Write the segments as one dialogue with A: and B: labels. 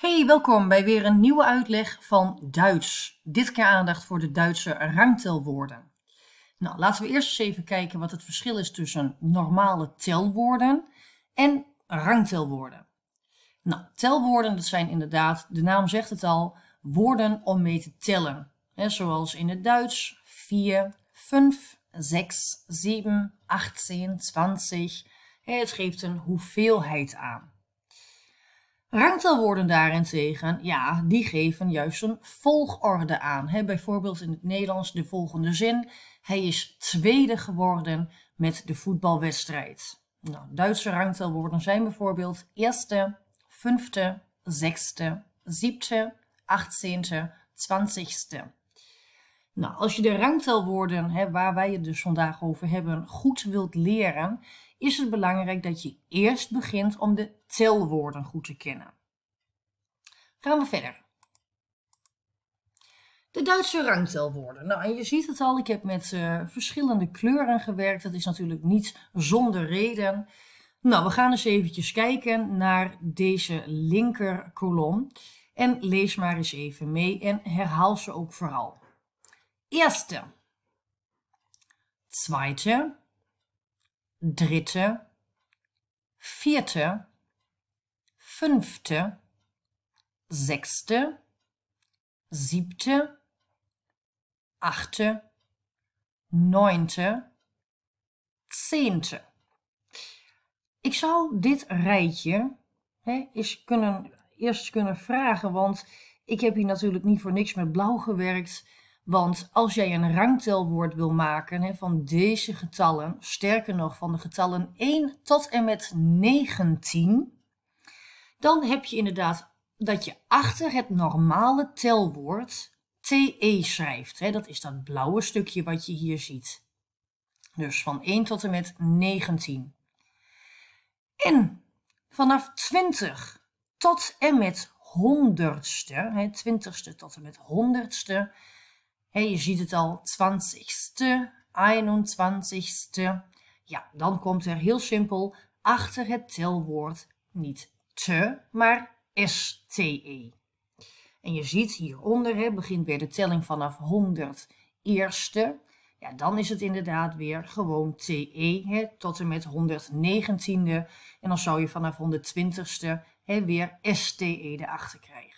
A: Hey, welkom bij weer een nieuwe uitleg van Duits. Dit keer aandacht voor de Duitse rangtelwoorden. Nou, laten we eerst eens even kijken wat het verschil is tussen normale telwoorden en rangtelwoorden. Nou, telwoorden, dat zijn inderdaad, de naam zegt het al, woorden om mee te tellen. He, zoals in het Duits 4, 5, 6, 7, 18, 20. het geeft een hoeveelheid aan. Rangtelwoorden daarentegen, ja, die geven juist een volgorde aan. He, bijvoorbeeld in het Nederlands de volgende zin. Hij is tweede geworden met de voetbalwedstrijd. Nou, Duitse rangtelwoorden zijn bijvoorbeeld eerste, fünfte, zesde, siebte, achttiende, twintigste. Nou, als je de rangtelwoorden, waar wij het dus vandaag over hebben, goed wilt leren, is het belangrijk dat je eerst begint om de telwoorden goed te kennen. Gaan we verder. De Duitse rangtelwoorden. Nou, en je ziet het al, ik heb met eh, verschillende kleuren gewerkt. Dat is natuurlijk niet zonder reden. Nou, we gaan eens eventjes kijken naar deze linker kolom. En lees maar eens even mee en herhaal ze ook vooral. Eerste. Tweede dritte, vierte, fünfte, sechste, siebte, achte, neunte, zehnte. Ik zou dit rijtje hè, kunnen, eerst kunnen vragen, want ik heb hier natuurlijk niet voor niks met blauw gewerkt. Want als jij een rangtelwoord wil maken hè, van deze getallen, sterker nog van de getallen 1 tot en met 19, dan heb je inderdaad dat je achter het normale telwoord TE schrijft. Hè. Dat is dat blauwe stukje wat je hier ziet. Dus van 1 tot en met 19. En vanaf 20 tot en met 100ste, 20ste tot en met 100ste je ziet het al, 20ste 20ste, 21ste. Ja, dan komt er heel simpel achter het telwoord niet te, maar ste. En je ziet hieronder, hè, begint weer de telling vanaf 100 eerste. Ja, dan is het inderdaad weer gewoon te, tot en met 119e. En dan zou je vanaf 120ste weer ste erachter krijgen.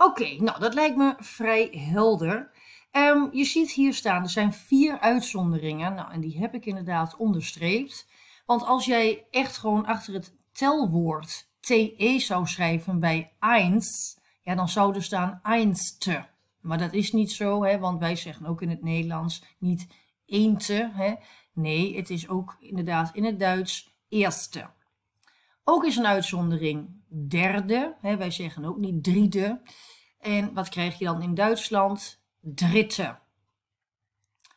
A: Oké, nou dat lijkt me vrij helder. Ehm, je ziet hier staan, er zijn vier uitzonderingen. Nou, en die heb ik inderdaad onderstreept. Want als jij echt gewoon achter het telwoord TE zou schrijven bij eins, ja, dan zou er staan einste. Maar dat is niet zo, hè, want wij zeggen ook in het Nederlands niet eente. Hè. Nee, het is ook inderdaad in het Duits eerste. Ook is een uitzondering derde. Hè, wij zeggen ook niet driede. En wat krijg je dan in Duitsland? Dritte.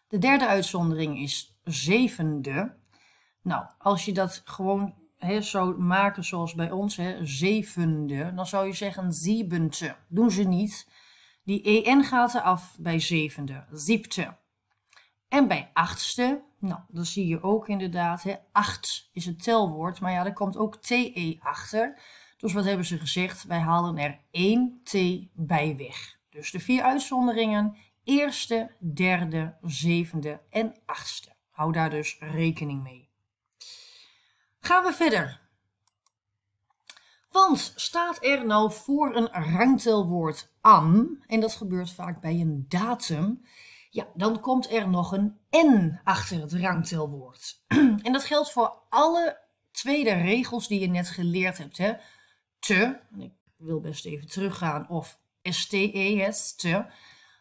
A: De derde uitzondering is zevende. Nou, als je dat gewoon hè, zou maken zoals bij ons, hè, zevende, dan zou je zeggen siebente. Doen ze niet. Die en gaat eraf bij zevende, siebte. En bij achtste, nou, dan zie je ook inderdaad, hè, acht is het telwoord, maar ja, daar komt ook te achter. Dus wat hebben ze gezegd? Wij halen er één t bij weg. Dus de vier uitzonderingen, eerste, derde, zevende en achtste. Hou daar dus rekening mee. Gaan we verder. Want staat er nou voor een rangtelwoord am, en dat gebeurt vaak bij een datum, ja, dan komt er nog een n achter het rangtelwoord. en dat geldt voor alle tweede regels die je net geleerd hebt. Hè? Te, ik wil best even teruggaan, of STES, te.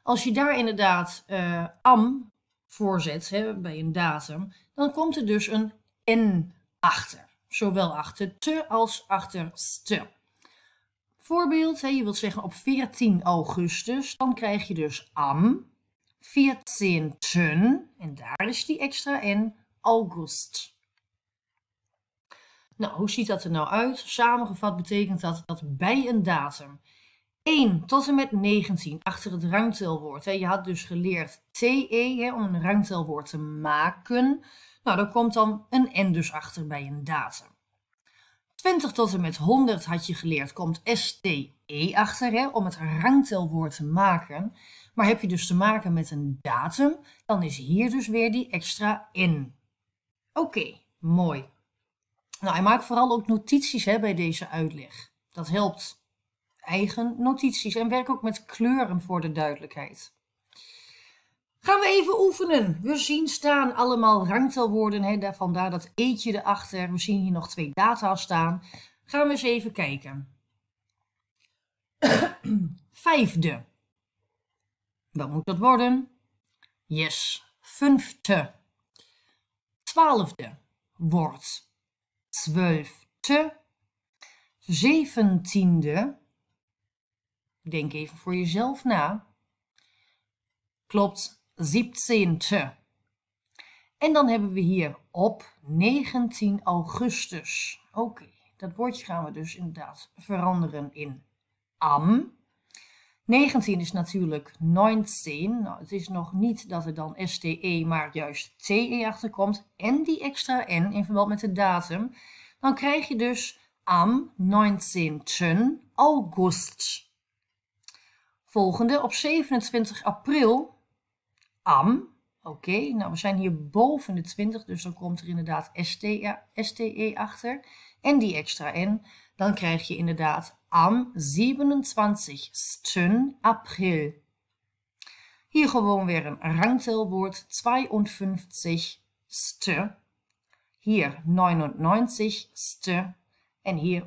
A: Als je daar inderdaad eh, am voorzet hè, bij een datum, dan komt er dus een n achter. Zowel achter te als achter ste. Voorbeeld, hè, je wilt zeggen op 14 augustus, dan krijg je dus am. 14 en daar is die extra N, august. Nou, hoe ziet dat er nou uit? Samengevat betekent dat dat bij een datum 1 tot en met 19 achter het ruimtelwoord. Hè. Je had dus geleerd TE hè, om een ruimtelwoord te maken. Nou, dan komt dan een N dus achter bij een datum. 20 tot en met 100 had je geleerd, komt STE achter, hè, om het rangtelwoord te maken. Maar heb je dus te maken met een datum, dan is hier dus weer die extra N. Oké, mooi. Nou, en maak vooral ook notities hè, bij deze uitleg. Dat helpt. Eigen notities en werk ook met kleuren voor de duidelijkheid. Gaan we even oefenen. We zien staan allemaal rangtelwoorden, hè? vandaar dat eetje erachter. We zien hier nog twee data staan. Gaan we eens even kijken. Vijfde. Wat moet dat worden? Yes, fünfte. Twaalfde wordt zwölfte. Zeventiende. Denk even voor jezelf na. Klopt, 17 En dan hebben we hier op 19 augustus. Oké, dat woordje gaan we dus inderdaad veranderen in am. 19 is natuurlijk 19. Nou, het is nog niet dat er dan STE, maar juist TE achterkomt. En die extra N in verband met de datum. Dan krijg je dus am 19 august. Volgende op 27 april am. Oké, nou we zijn hier boven de 20, dus dan komt er inderdaad STE achter. En die extra N, dan krijg je inderdaad am 27. april. Hier gewoon weer een rangtelwoord 52. Ste. Hier 99. Ste. En hier 146ste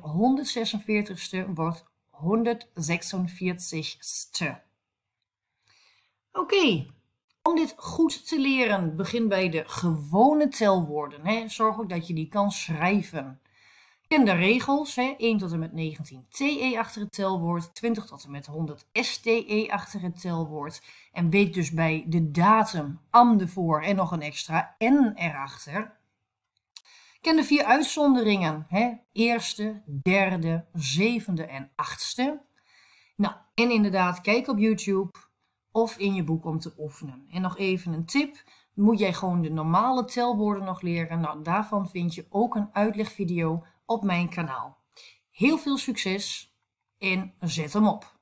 A: wordt 146ste. Oké, om dit goed te leren, begin bij de gewone telwoorden. Hè. Zorg ook dat je die kan schrijven. Ken de regels, hè. 1 tot en met 19 TE achter het telwoord, 20 tot en met 100 STE achter het telwoord. En weet dus bij de datum, am ervoor en nog een extra N erachter. Ken de vier uitzonderingen, hè. eerste, derde, zevende en achtste. Nou, en inderdaad, kijk op YouTube of in je boek om te oefenen. En nog even een tip. Moet jij gewoon de normale telwoorden nog leren? Nou, daarvan vind je ook een uitlegvideo op mijn kanaal. Heel veel succes en zet hem op!